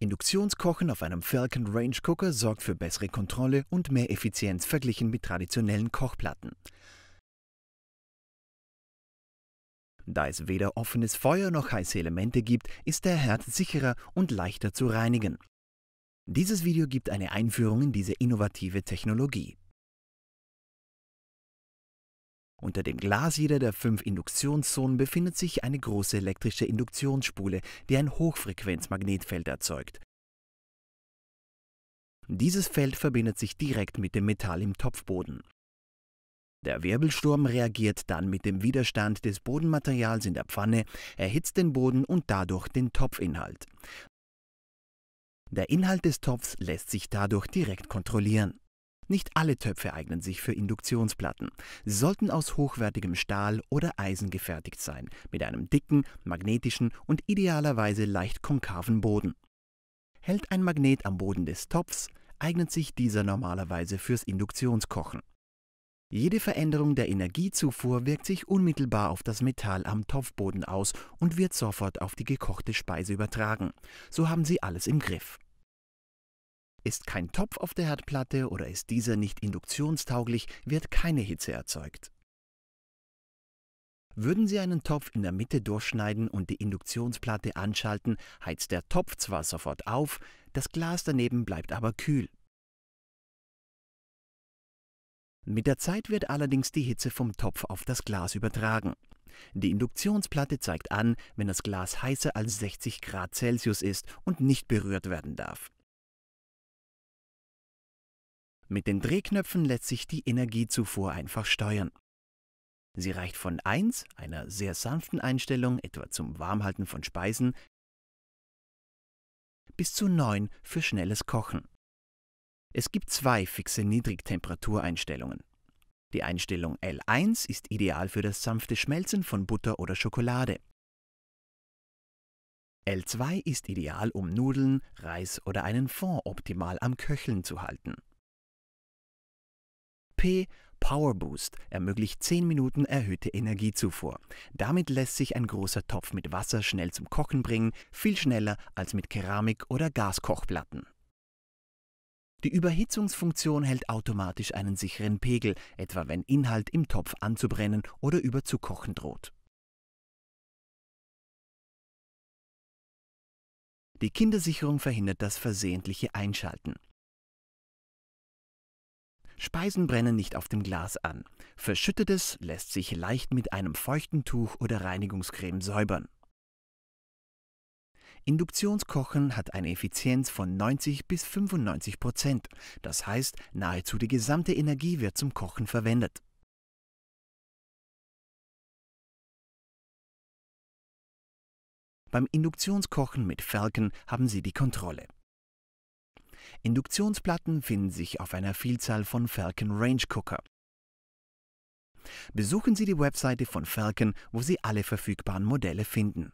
Induktionskochen auf einem Falcon Range Cooker sorgt für bessere Kontrolle und mehr Effizienz verglichen mit traditionellen Kochplatten. Da es weder offenes Feuer noch heiße Elemente gibt, ist der Herd sicherer und leichter zu reinigen. Dieses Video gibt eine Einführung in diese innovative Technologie. Unter dem Glasjeder der fünf Induktionszonen befindet sich eine große elektrische Induktionsspule, die ein Hochfrequenzmagnetfeld erzeugt. Dieses Feld verbindet sich direkt mit dem Metall im Topfboden. Der Wirbelsturm reagiert dann mit dem Widerstand des Bodenmaterials in der Pfanne, erhitzt den Boden und dadurch den Topfinhalt. Der Inhalt des Topfs lässt sich dadurch direkt kontrollieren. Nicht alle Töpfe eignen sich für Induktionsplatten. Sie sollten aus hochwertigem Stahl oder Eisen gefertigt sein, mit einem dicken, magnetischen und idealerweise leicht konkaven Boden. Hält ein Magnet am Boden des Topfs, eignet sich dieser normalerweise fürs Induktionskochen. Jede Veränderung der Energiezufuhr wirkt sich unmittelbar auf das Metall am Topfboden aus und wird sofort auf die gekochte Speise übertragen. So haben Sie alles im Griff. Ist kein Topf auf der Herdplatte oder ist dieser nicht induktionstauglich, wird keine Hitze erzeugt. Würden Sie einen Topf in der Mitte durchschneiden und die Induktionsplatte anschalten, heizt der Topf zwar sofort auf, das Glas daneben bleibt aber kühl. Mit der Zeit wird allerdings die Hitze vom Topf auf das Glas übertragen. Die Induktionsplatte zeigt an, wenn das Glas heißer als 60 Grad Celsius ist und nicht berührt werden darf. Mit den Drehknöpfen lässt sich die Energiezufuhr einfach steuern. Sie reicht von 1, einer sehr sanften Einstellung, etwa zum Warmhalten von Speisen, bis zu 9 für schnelles Kochen. Es gibt zwei fixe Niedrigtemperatureinstellungen. Die Einstellung L1 ist ideal für das sanfte Schmelzen von Butter oder Schokolade. L2 ist ideal, um Nudeln, Reis oder einen Fond optimal am Köcheln zu halten. AP Power Boost ermöglicht 10 Minuten erhöhte Energiezufuhr. Damit lässt sich ein großer Topf mit Wasser schnell zum Kochen bringen, viel schneller als mit Keramik- oder Gaskochplatten. Die Überhitzungsfunktion hält automatisch einen sicheren Pegel, etwa wenn Inhalt im Topf anzubrennen oder überzukochen droht. Die Kindersicherung verhindert das versehentliche Einschalten. Speisen brennen nicht auf dem Glas an. Verschüttetes lässt sich leicht mit einem feuchten Tuch oder Reinigungscreme säubern. Induktionskochen hat eine Effizienz von 90 bis 95 Prozent. Das heißt, nahezu die gesamte Energie wird zum Kochen verwendet. Beim Induktionskochen mit Falken haben Sie die Kontrolle. Induktionsplatten finden sich auf einer Vielzahl von Falcon Range Cooker. Besuchen Sie die Webseite von Falcon, wo Sie alle verfügbaren Modelle finden.